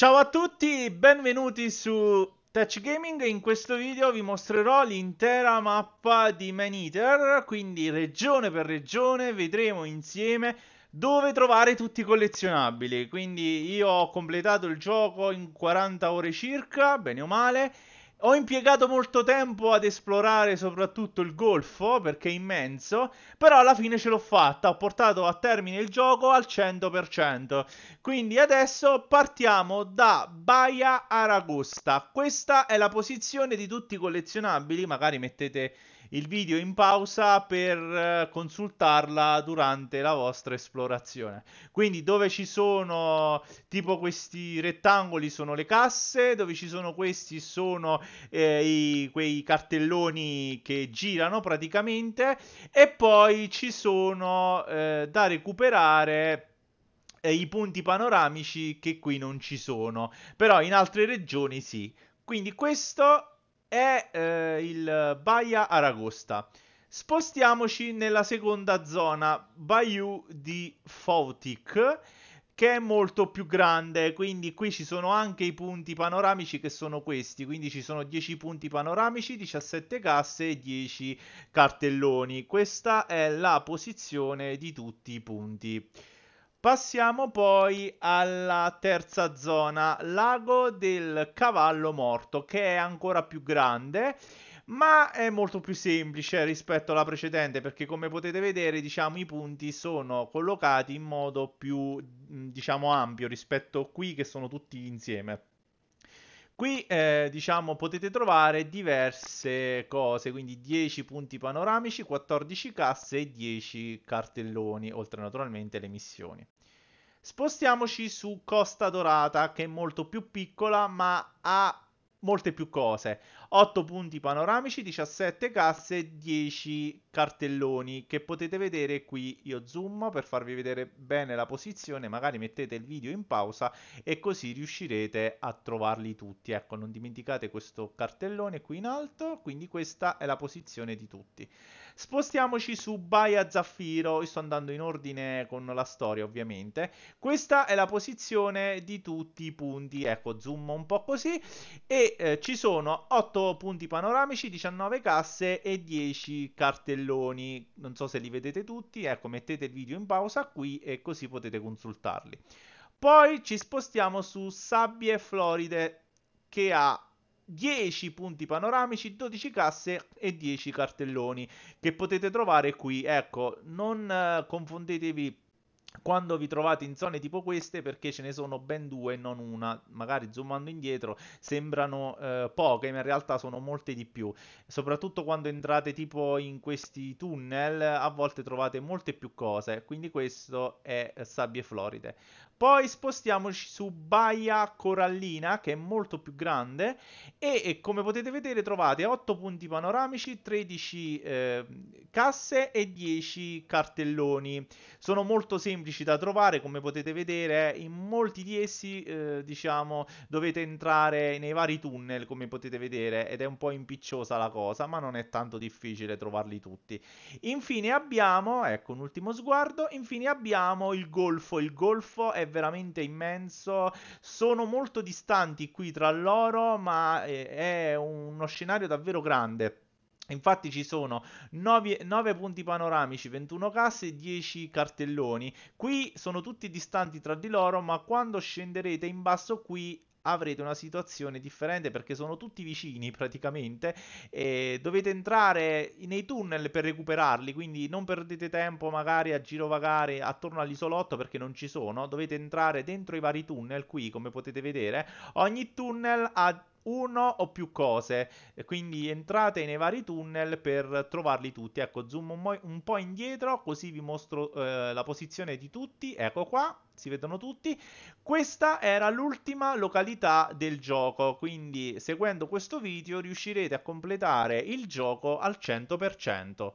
Ciao a tutti, benvenuti su Touch Gaming. In questo video vi mostrerò l'intera mappa di Eater, quindi regione per regione vedremo insieme dove trovare tutti i collezionabili. Quindi io ho completato il gioco in 40 ore circa, bene o male, ho impiegato molto tempo ad esplorare soprattutto il golfo perché è immenso, però alla fine ce l'ho fatta, ho portato a termine il gioco al 100%. Quindi adesso partiamo da Baia Aragosta. Questa è la posizione di tutti i collezionabili, magari mettete il video in pausa per eh, consultarla durante la vostra esplorazione. Quindi dove ci sono tipo questi rettangoli sono le casse, dove ci sono questi sono eh, i, quei cartelloni che girano praticamente e poi ci sono eh, da recuperare eh, i punti panoramici che qui non ci sono, però in altre regioni sì. Quindi questo è eh, il Baia Aragosta. Spostiamoci nella seconda zona, Bayou di Fautic che è molto più grande, quindi qui ci sono anche i punti panoramici che sono questi, quindi ci sono 10 punti panoramici, 17 casse e 10 cartelloni. Questa è la posizione di tutti i punti. Passiamo poi alla terza zona, lago del cavallo morto, che è ancora più grande ma è molto più semplice rispetto alla precedente perché come potete vedere diciamo i punti sono collocati in modo più mm, diciamo ampio rispetto a qui che sono tutti insieme qui eh, diciamo potete trovare diverse cose quindi 10 punti panoramici 14 casse e 10 cartelloni oltre naturalmente le missioni spostiamoci su Costa Dorata che è molto più piccola ma ha molte più cose. 8 punti panoramici, 17 casse, 10 cartelloni che potete vedere qui. Io zoom per farvi vedere bene la posizione, magari mettete il video in pausa e così riuscirete a trovarli tutti. Ecco, non dimenticate questo cartellone qui in alto, quindi questa è la posizione di tutti. Spostiamoci su Baia Zaffiro, Io sto andando in ordine con la storia ovviamente. Questa è la posizione di tutti i punti, ecco, zoom un po' così e eh, ci sono 8 punti panoramici, 19 casse e 10 cartelloni. Non so se li vedete tutti, ecco mettete il video in pausa qui e così potete consultarli. Poi ci spostiamo su Sabbie Floride che ha 10 punti panoramici, 12 casse e 10 cartelloni che potete trovare qui. Ecco, non eh, confondetevi quando vi trovate in zone tipo queste, perché ce ne sono ben due, non una, magari zoomando indietro sembrano eh, poche, ma in realtà sono molte di più. Soprattutto quando entrate tipo in questi tunnel, a volte trovate molte più cose, quindi questo è eh, Sabbie Floride. Poi spostiamoci su Baia Corallina, che è molto più grande, e, e come potete vedere trovate 8 punti panoramici, 13 eh, casse e 10 cartelloni. Sono molto semplici semplici da trovare, come potete vedere, eh, in molti di essi, eh, diciamo, dovete entrare nei vari tunnel, come potete vedere, ed è un po' impicciosa la cosa, ma non è tanto difficile trovarli tutti. Infine abbiamo, ecco, un ultimo sguardo, infine abbiamo il golfo, il golfo è veramente immenso, sono molto distanti qui tra loro, ma eh, è uno scenario davvero grande Infatti ci sono 9, 9, punti panoramici, 21 casse e 10 cartelloni. Qui sono tutti distanti tra di loro, ma quando scenderete in basso qui avrete una situazione differente perché sono tutti vicini praticamente e dovete entrare nei tunnel per recuperarli quindi non perdete tempo magari a girovagare attorno all'isolotto perché non ci sono dovete entrare dentro i vari tunnel qui come potete vedere ogni tunnel ha uno o più cose. Quindi entrate nei vari tunnel per trovarli tutti. Ecco, zoom un, mo- un po' indietro, così vi mostro eh, la posizione di tutti. Ecco qua, si vedono tutti. Questa era l'ultima località del gioco, quindi seguendo questo video riuscirete a completare il gioco al 100%.